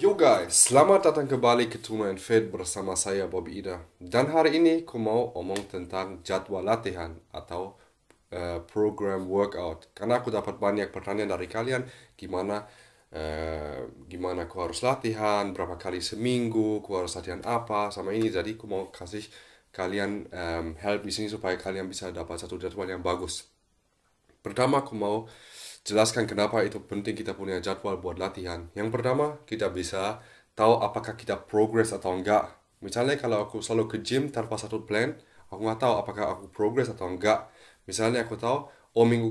Yo guys, selamat datang kembali ke Tuna and Fit bersama saya Bobby Ida. Dan hari ini aku mau omong tentang jadwal latihan atau uh, program workout. Karena aku dapat banyak pertanyaan dari kalian gimana Uh, gimana aku harus latihan, berapa kali seminggu, aku harus latihan apa, sama ini. Jadi aku mau kasih kalian um, help di sini supaya kalian bisa dapat satu jadwal yang bagus. Pertama aku mau jelaskan kenapa itu penting kita punya jadwal buat latihan. Yang pertama, kita bisa tahu apakah kita progress atau enggak. Misalnya kalau aku selalu ke gym tanpa satu plan, aku nggak tahu apakah aku progress atau enggak. Misalnya aku tahu, oh minggu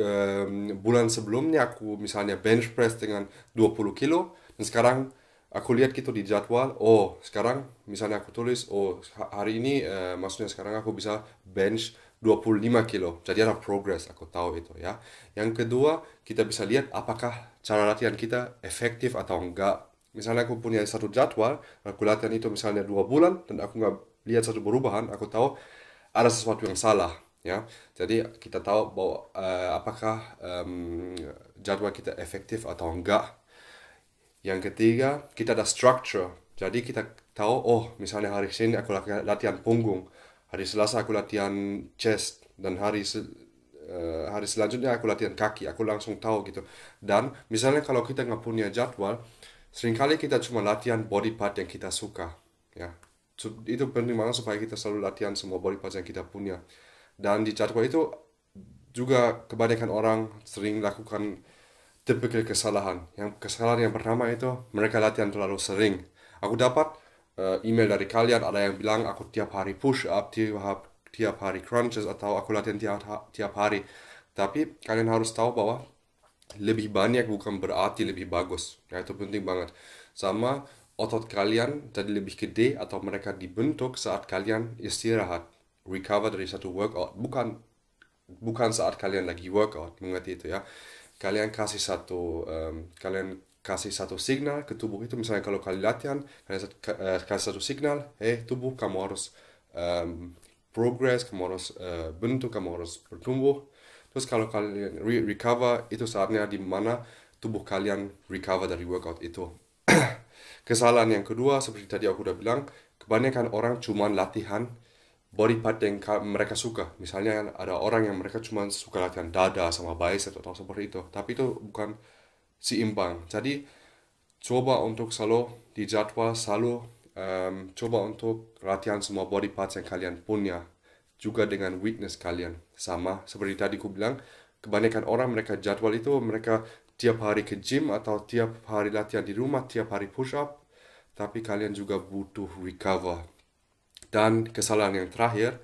um, bulan sebelumnya aku misalnya bench press dengan 20 kilo, dan sekarang aku lihat gitu di jadwal, oh sekarang misalnya aku tulis, oh hari ini uh, maksudnya sekarang aku bisa bench 25 kilo. Jadi ada progress, aku tahu itu ya. Yang kedua, kita bisa lihat apakah cara latihan kita efektif atau enggak. Misalnya aku punya satu jadwal, aku latihan itu misalnya dua bulan, dan aku nggak lihat satu perubahan, aku tahu ada sesuatu yang salah. Ya, jadi kita tahu bahwa uh, apakah um, jadwal kita efektif atau enggak. Yang ketiga, kita ada structure. Jadi kita tahu, oh misalnya hari ini aku latihan punggung hari Selasa aku latihan chest dan hari uh, hari selanjutnya aku latihan kaki aku langsung tahu gitu dan misalnya kalau kita nggak punya jadwal seringkali kita cuma latihan body part yang kita suka ya itu penting banget supaya kita selalu latihan semua body part yang kita punya dan di jadwal itu juga kebanyakan orang sering lakukan tipikal kesalahan yang kesalahan yang pertama itu mereka latihan terlalu sering aku dapat uh, email dari kalian ada yang bilang aku tiap hari push up tiap tiap hari crunches atau aku latihan tiap, tiap hari tapi kalian harus tahu bahwa lebih banyak bukan berarti lebih bagus ya itu penting banget sama otot kalian jadi lebih gede atau mereka dibentuk saat kalian istirahat recover dari satu workout bukan bukan saat kalian lagi workout mengerti itu ya kalian kasih satu um, kalian kasih satu signal ke tubuh itu misalnya kalau kalian latihan kasih eh, satu signal eh tubuh kamu harus um, progress kamu harus uh, bentuk kamu harus bertumbuh terus kalau kalian re recover itu saatnya di mana tubuh kalian recover dari workout itu kesalahan yang kedua seperti tadi aku udah bilang kebanyakan orang cuman latihan body part yang mereka suka. Misalnya ada orang yang mereka cuma suka latihan dada sama bicep atau seperti itu. Tapi itu bukan seimbang. Jadi coba untuk selalu di jadwal selalu um, coba untuk latihan semua body parts yang kalian punya juga dengan weakness kalian sama seperti tadi ku bilang kebanyakan orang mereka jadwal itu mereka tiap hari ke gym atau tiap hari latihan di rumah tiap hari push up tapi kalian juga butuh recover dan kesalahan yang terakhir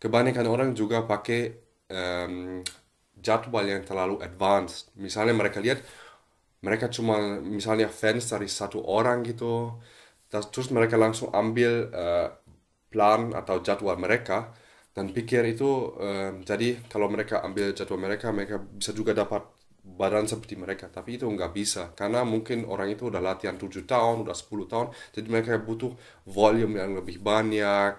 kebanyakan orang juga pakai um, jadwal yang terlalu advanced. Misalnya mereka lihat mereka cuma misalnya fans dari satu orang gitu, terus mereka langsung ambil uh, plan atau jadwal mereka dan pikir itu uh, jadi kalau mereka ambil jadwal mereka mereka bisa juga dapat badan seperti mereka tapi itu nggak bisa karena mungkin orang itu udah latihan 7 tahun udah 10 tahun jadi mereka butuh volume yang lebih banyak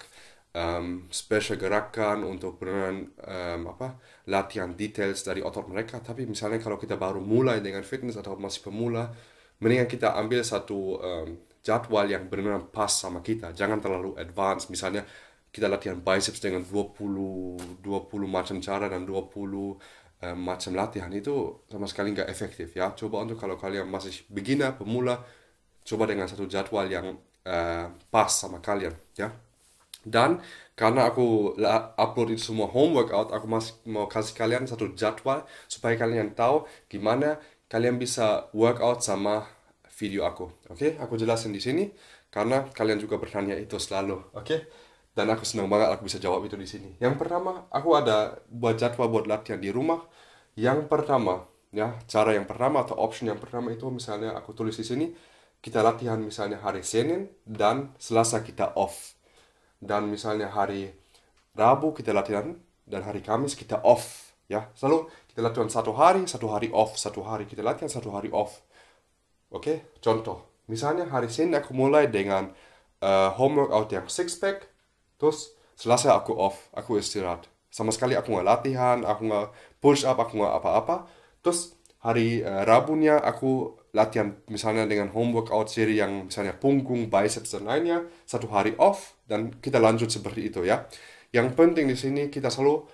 um, special gerakan untuk beneran um, apa latihan details dari otot mereka tapi misalnya kalau kita baru mulai dengan fitness atau masih pemula mendingan kita ambil satu um, jadwal yang benar-benar pas sama kita jangan terlalu advance misalnya kita latihan biceps dengan 20 20 macam cara dan 20 um, macam latihan itu sama sekali nggak efektif ya coba untuk kalau kalian masih beginner pemula coba dengan satu jadwal yang uh, pas sama kalian ya dan karena aku uploadin semua home workout, aku masih mau kasih kalian satu jadwal supaya kalian tahu gimana kalian bisa workout sama video aku. Oke, okay? aku jelasin di sini karena kalian juga bertanya itu selalu. Oke. Okay? Dan aku senang banget aku bisa jawab itu di sini. Yang pertama, aku ada buat jadwal buat latihan di rumah. Yang pertama, ya, cara yang pertama atau option yang pertama itu misalnya aku tulis di sini, kita latihan misalnya hari Senin dan Selasa kita off dan misalnya hari Rabu kita latihan dan hari Kamis kita off ya selalu kita latihan satu hari satu hari off satu hari kita latihan satu hari off oke okay? contoh misalnya hari Senin aku mulai dengan uh, out yang six pack terus Selasa aku off aku istirahat sama sekali aku nggak latihan aku nggak push up aku nggak apa-apa terus hari uh, Rabunya aku latihan misalnya dengan home workout seri yang misalnya punggung, biceps dan lainnya satu hari off dan kita lanjut seperti itu ya. Yang penting di sini kita selalu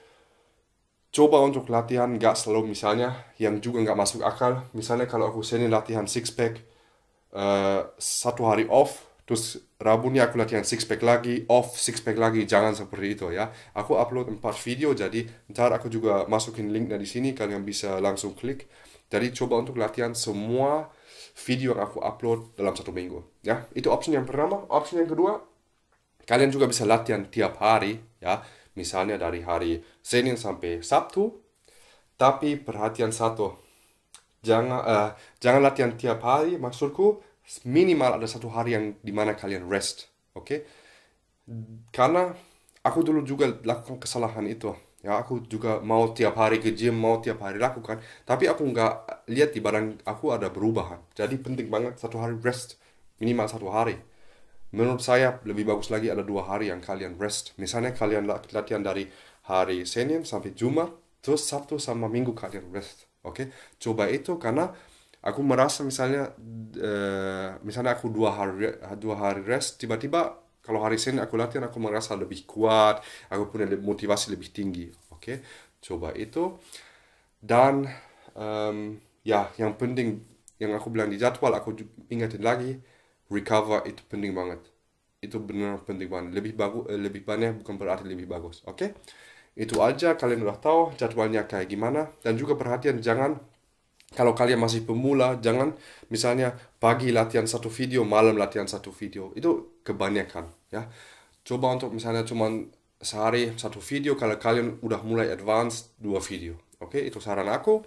coba untuk latihan gak selalu misalnya yang juga nggak masuk akal. Misalnya kalau aku sini latihan six pack uh, satu hari off Terus rabunnya aku latihan six pack lagi, off six pack lagi, jangan seperti itu ya. Aku upload empat video jadi ntar aku juga masukin link di sini kalian bisa langsung klik. Jadi coba untuk latihan semua video yang aku upload dalam satu minggu ya. Itu opsi yang pertama. opsi yang kedua, kalian juga bisa latihan tiap hari ya. Misalnya dari hari Senin sampai Sabtu. Tapi perhatian satu, jangan uh, jangan latihan tiap hari maksudku minimal ada satu hari yang dimana kalian rest oke okay? karena aku dulu juga lakukan kesalahan itu ya aku juga mau tiap hari ke gym mau tiap hari lakukan tapi aku nggak lihat di barang aku ada perubahan jadi penting banget satu hari rest minimal satu hari menurut saya lebih bagus lagi ada dua hari yang kalian rest misalnya kalian latihan dari hari Senin sampai Jumat terus Sabtu sama Minggu kalian rest oke okay? coba itu karena aku merasa misalnya uh, misalnya aku dua hari dua hari rest tiba-tiba kalau hari Senin aku latihan aku merasa lebih kuat aku punya motivasi lebih tinggi oke okay? coba itu dan um, ya yang penting yang aku bilang di jadwal aku ingatin lagi recover itu penting banget itu benar penting banget lebih bagus eh, lebih banyak bukan berarti lebih bagus oke okay? itu aja kalian udah tahu jadwalnya kayak gimana dan juga perhatian jangan kalau kalian masih pemula, jangan misalnya pagi latihan satu video, malam latihan satu video. Itu kebanyakan, ya. Coba untuk misalnya cuma sehari satu video, kalau kalian udah mulai advance, dua video. Oke, okay? itu saran aku.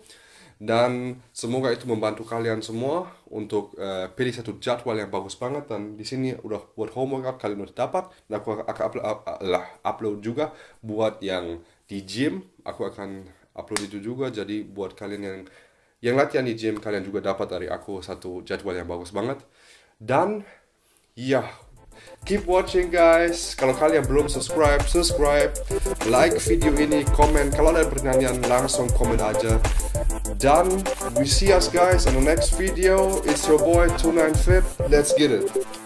Dan semoga itu membantu kalian semua untuk uh, pilih satu jadwal yang bagus banget. Dan di sini udah buat homework, kalian udah dapat. Dan aku akan upload, ah, upload juga buat yang di gym. Aku akan upload itu juga. Jadi buat kalian yang yang latihan di gym kalian juga dapat dari aku satu jadwal yang bagus banget dan ya yeah, keep watching guys kalau kalian belum subscribe subscribe like video ini komen kalau ada pertanyaan langsung komen aja dan we see us guys on the next video it's your boy 29 Flip let's get it